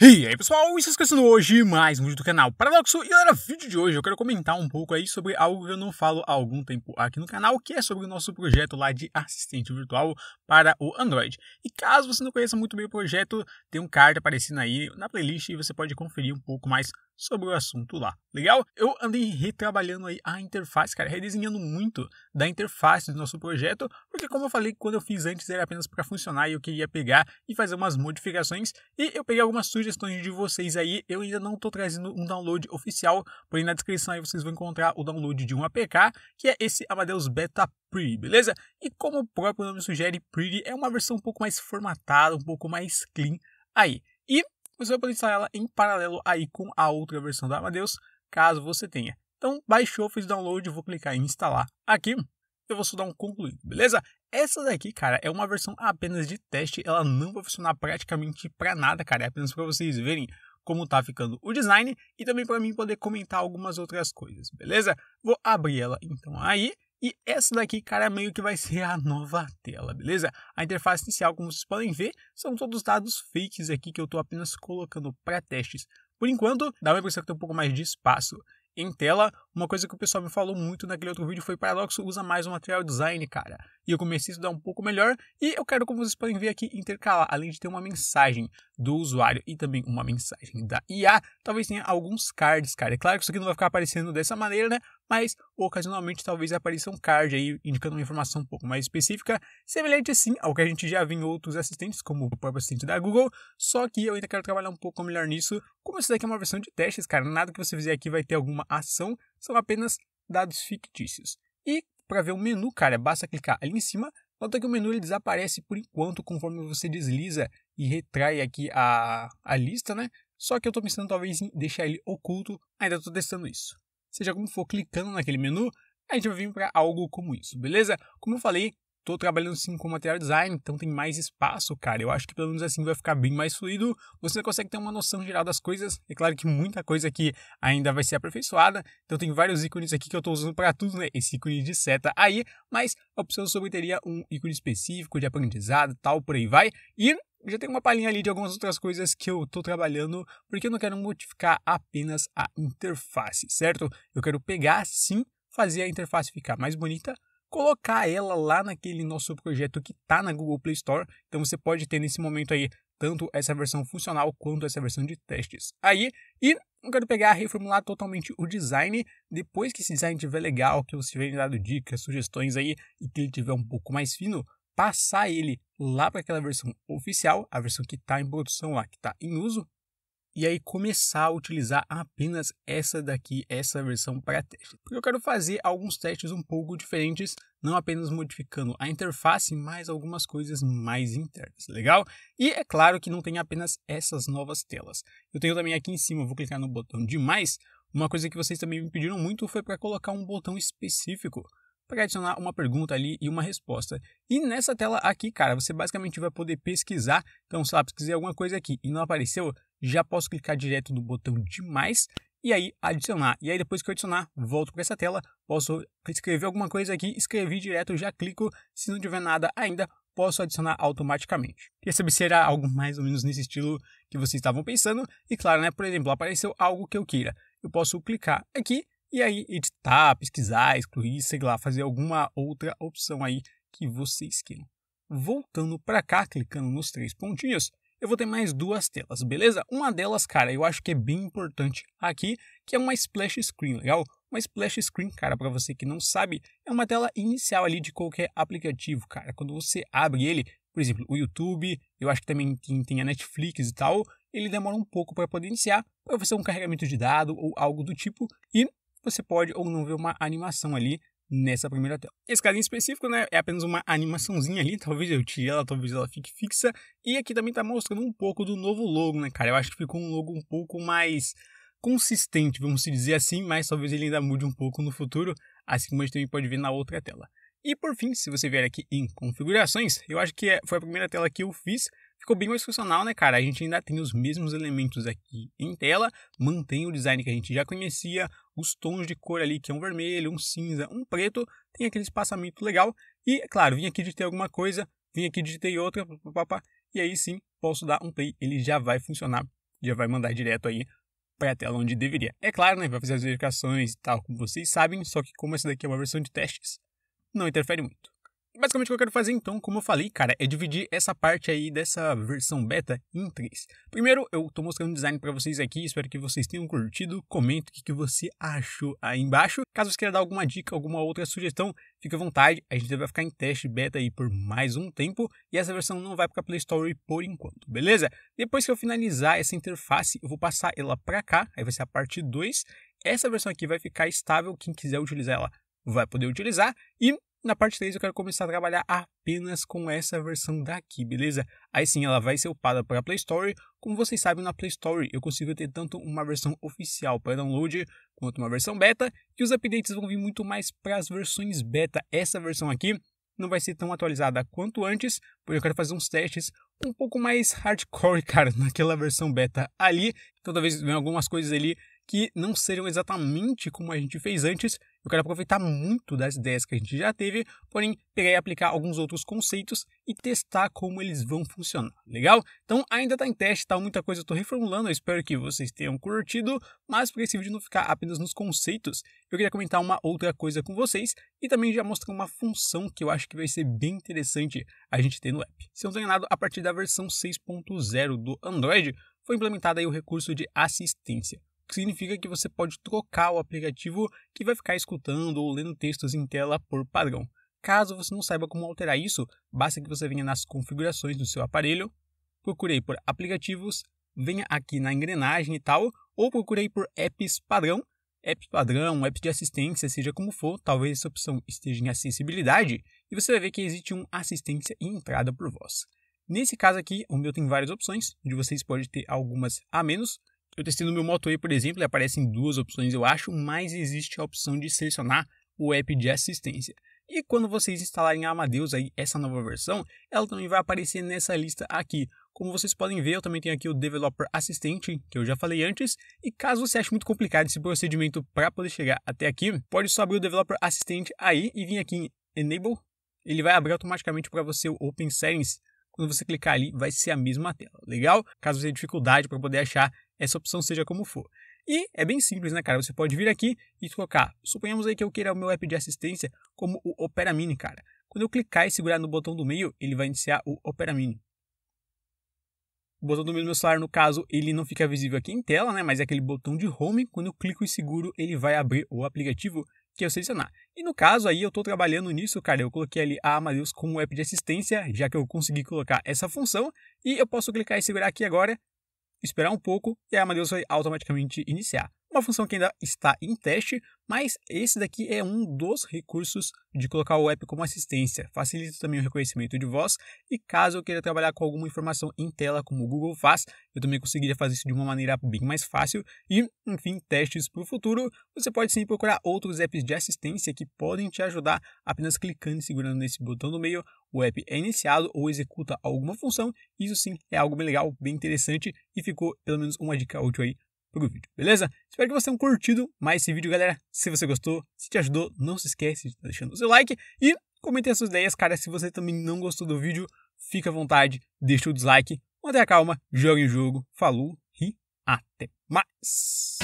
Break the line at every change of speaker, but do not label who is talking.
E aí pessoal, isso esquecendo hoje mais um vídeo do canal Paradoxo E galera, vídeo de hoje eu quero comentar um pouco aí sobre algo que eu não falo há algum tempo aqui no canal Que é sobre o nosso projeto lá de assistente virtual para o Android E caso você não conheça muito bem o projeto, tem um card aparecendo aí na playlist E você pode conferir um pouco mais sobre o assunto lá. Legal? Eu andei retrabalhando aí a interface, cara, redesenhando muito da interface do nosso projeto, porque como eu falei, quando eu fiz antes era apenas para funcionar e eu queria pegar e fazer umas modificações, e eu peguei algumas sugestões de vocês aí. Eu ainda não estou trazendo um download oficial, porém na descrição aí vocês vão encontrar o download de um APK, que é esse Amadeus Beta Pretty, beleza? E como o próprio nome sugere, Pretty é uma versão um pouco mais formatada, um pouco mais clean aí. E você vai poder instalar ela em paralelo aí com a outra versão da Amadeus, caso você tenha. Então, baixou, fez download, vou clicar em instalar aqui. Eu vou só dar um concluído, beleza? Essa daqui, cara, é uma versão apenas de teste, ela não vai funcionar praticamente para nada, cara, é apenas para vocês verem como tá ficando o design e também para mim poder comentar algumas outras coisas, beleza? Vou abrir ela então aí e essa daqui, cara, meio que vai ser a nova tela, beleza? A interface inicial, como vocês podem ver, são todos dados fakes aqui que eu estou apenas colocando para testes. Por enquanto, dá uma impressão que tem um pouco mais de espaço em tela. Uma coisa que o pessoal me falou muito naquele outro vídeo foi Paradoxo usa mais o material design, cara. E eu comecei a estudar um pouco melhor e eu quero, como vocês podem ver aqui, intercalar, além de ter uma mensagem do usuário e também uma mensagem da IA, talvez tenha alguns cards, cara. É claro que isso aqui não vai ficar aparecendo dessa maneira, né? Mas ocasionalmente talvez apareça um card aí indicando uma informação um pouco mais específica, semelhante assim ao que a gente já viu em outros assistentes, como o próprio assistente da Google, só que eu ainda quero trabalhar um pouco melhor nisso. Como isso daqui é uma versão de testes, cara, nada que você fizer aqui vai ter alguma ação são apenas dados fictícios. E para ver o menu, cara, basta clicar ali em cima. Nota que o menu ele desaparece por enquanto conforme você desliza e retrai aqui a, a lista, né? Só que eu estou pensando talvez em deixar ele oculto, ainda estou testando isso. Seja como for, clicando naquele menu, a gente vai vir para algo como isso, beleza? Como eu falei, tô trabalhando assim com material design, então tem mais espaço, cara. Eu acho que pelo menos assim vai ficar bem mais fluido. Você consegue ter uma noção geral das coisas. É claro que muita coisa aqui ainda vai ser aperfeiçoada. Então tem vários ícones aqui que eu estou usando para tudo, né? Esse ícone de seta aí, mas a opção sobre teria um ícone específico de aprendizado, tal, por aí vai. E já tem uma palhinha ali de algumas outras coisas que eu estou trabalhando, porque eu não quero modificar apenas a interface, certo? Eu quero pegar sim, fazer a interface ficar mais bonita, colocar ela lá naquele nosso projeto que está na Google Play Store. Então você pode ter nesse momento aí tanto essa versão funcional quanto essa versão de testes. Aí, e eu quero pegar, reformular totalmente o design. Depois que esse design estiver legal, que você tiver dado dicas, sugestões aí, e que ele estiver um pouco mais fino, passar ele lá para aquela versão oficial, a versão que está em produção lá, que está em uso, e aí começar a utilizar apenas essa daqui, essa versão para teste. Porque eu quero fazer alguns testes um pouco diferentes, não apenas modificando a interface, mas algumas coisas mais internas, tá legal? E é claro que não tem apenas essas novas telas. Eu tenho também aqui em cima, vou clicar no botão de mais. Uma coisa que vocês também me pediram muito foi para colocar um botão específico para adicionar uma pergunta ali e uma resposta. E nessa tela aqui, cara, você basicamente vai poder pesquisar. Então, se lá, pesquisei alguma coisa aqui e não apareceu, já posso clicar direto no botão de mais e aí adicionar. E aí depois que eu adicionar, volto para essa tela, posso escrever alguma coisa aqui, escrevi direto, já clico, se não tiver nada ainda, posso adicionar automaticamente. Quer saber se era algo mais ou menos nesse estilo que vocês estavam pensando? E claro, né, por exemplo, apareceu algo que eu queira. Eu posso clicar aqui e aí editar, pesquisar, excluir, sei lá, fazer alguma outra opção aí que vocês queiram. Voltando para cá, clicando nos três pontinhos, eu vou ter mais duas telas, beleza? Uma delas, cara, eu acho que é bem importante aqui, que é uma splash screen, legal? Uma splash screen, cara, para você que não sabe, é uma tela inicial ali de qualquer aplicativo, cara. Quando você abre ele, por exemplo, o YouTube, eu acho que também tem a Netflix e tal, ele demora um pouco para poder iniciar, para você um carregamento de dado ou algo do tipo, e você pode ou não ver uma animação ali nessa primeira tela. Esse caso em específico, né, é apenas uma animaçãozinha ali, talvez eu tire ela, talvez ela fique fixa. E aqui também tá mostrando um pouco do novo logo, né, cara? Eu acho que ficou um logo um pouco mais consistente, vamos dizer assim, mas talvez ele ainda mude um pouco no futuro, assim como a gente também pode ver na outra tela. E por fim, se você vier aqui em configurações, eu acho que é, foi a primeira tela que eu fiz, ficou bem mais funcional, né, cara? A gente ainda tem os mesmos elementos aqui em tela, mantém o design que a gente já conhecia, os tons de cor ali, que é um vermelho, um cinza, um preto, tem aquele espaçamento legal. E, é claro, vim aqui de ter alguma coisa, vim aqui de ter outra, papapá, e aí sim posso dar um play, ele já vai funcionar, já vai mandar direto aí para a tela onde deveria. É claro, né, vai fazer as verificações e tal, como vocês sabem, só que como essa daqui é uma versão de testes, não interfere muito. Basicamente o que eu quero fazer então, como eu falei, cara, é dividir essa parte aí dessa versão beta em três. Primeiro, eu tô mostrando o design para vocês aqui, espero que vocês tenham curtido. Comenta o que, você achou aí embaixo. Caso você queira dar alguma dica, alguma outra sugestão, fique à vontade. A gente vai ficar em teste beta aí por mais um tempo e essa versão não vai para Play Store por enquanto, beleza? Depois que eu finalizar essa interface, eu vou passar ela para cá, aí vai ser a parte 2. Essa versão aqui vai ficar estável, quem quiser utilizar ela vai poder utilizar e na parte 3 eu quero começar a trabalhar apenas com essa versão daqui, beleza? Aí sim ela vai ser upada para a Play Store. Como vocês sabem, na Play Store eu consigo ter tanto uma versão oficial para download quanto uma versão beta. E os updates vão vir muito mais para as versões beta. Essa versão aqui não vai ser tão atualizada quanto antes, porque eu quero fazer uns testes um pouco mais hardcore, cara, naquela versão beta ali. Então talvez venham algumas coisas ali que não seriam exatamente como a gente fez antes eu quero aproveitar muito das ideias que a gente já teve, porém pegar e aplicar alguns outros conceitos e testar como eles vão funcionar, legal? Então ainda está em teste, está muita coisa eu estou reformulando, eu espero que vocês tenham curtido, mas para esse vídeo não ficar apenas nos conceitos, eu queria comentar uma outra coisa com vocês e também já mostrar uma função que eu acho que vai ser bem interessante a gente ter no app. Se eu não tenho nada, a partir da versão 6.0 do Android, foi implementado aí o recurso de assistência que significa que você pode trocar o aplicativo que vai ficar escutando ou lendo textos em tela por padrão. Caso você não saiba como alterar isso, basta que você venha nas configurações do seu aparelho, procurei por aplicativos, venha aqui na engrenagem e tal, ou procurei por apps padrão, apps padrão, apps de assistência, seja como for, talvez essa opção esteja em acessibilidade, e você vai ver que existe um assistência e entrada por voz. Nesse caso aqui, o meu tem várias opções, de vocês pode ter algumas a menos, eu testei no meu Moto E, por exemplo, e aparecem duas opções, eu acho, mas existe a opção de selecionar o app de assistência. E quando vocês instalarem a Amadeus aí, essa nova versão, ela também vai aparecer nessa lista aqui. Como vocês podem ver, eu também tenho aqui o Developer Assistente, que eu já falei antes. E caso você ache muito complicado esse procedimento para poder chegar até aqui, pode só abrir o Developer Assistente aí e vir aqui em Enable. Ele vai abrir automaticamente para você o Open Settings quando você clicar ali, vai ser a mesma tela, legal? Caso você tenha dificuldade para poder achar essa opção, seja como for. E é bem simples, né, cara? Você pode vir aqui e colocar. Suponhamos aí que eu queira o meu app de assistência como o Opera Mini, cara. Quando eu clicar e segurar no botão do meio, ele vai iniciar o Opera Mini. O botão do meio do meu celular, no caso, ele não fica visível aqui em tela, né? Mas é aquele botão de home. Quando eu clico e seguro, ele vai abrir o aplicativo que eu selecionar. E no caso aí eu estou trabalhando nisso, cara, eu coloquei ali a Amadeus como app de assistência, já que eu consegui colocar essa função, e eu posso clicar e segurar aqui agora, esperar um pouco, e a Amadeus vai automaticamente iniciar uma função que ainda está em teste, mas esse daqui é um dos recursos de colocar o app como assistência. Facilita também o reconhecimento de voz e caso eu queira trabalhar com alguma informação em tela, como o Google faz, eu também conseguiria fazer isso de uma maneira bem mais fácil. E, enfim, testes para o futuro. Você pode sim procurar outros apps de assistência que podem te ajudar apenas clicando e segurando nesse botão do meio. O app é iniciado ou executa alguma função. Isso sim é algo bem legal, bem interessante e ficou pelo menos uma dica útil aí pro vídeo, beleza? Espero que vocês tenham curtido mais esse vídeo, galera. Se você gostou, se te ajudou, não se esquece de tá deixar o seu like e comente as suas ideias, cara. Se você também não gostou do vídeo, fica à vontade, deixa o dislike, mantenha a calma, joga o jogo, falou e até mais!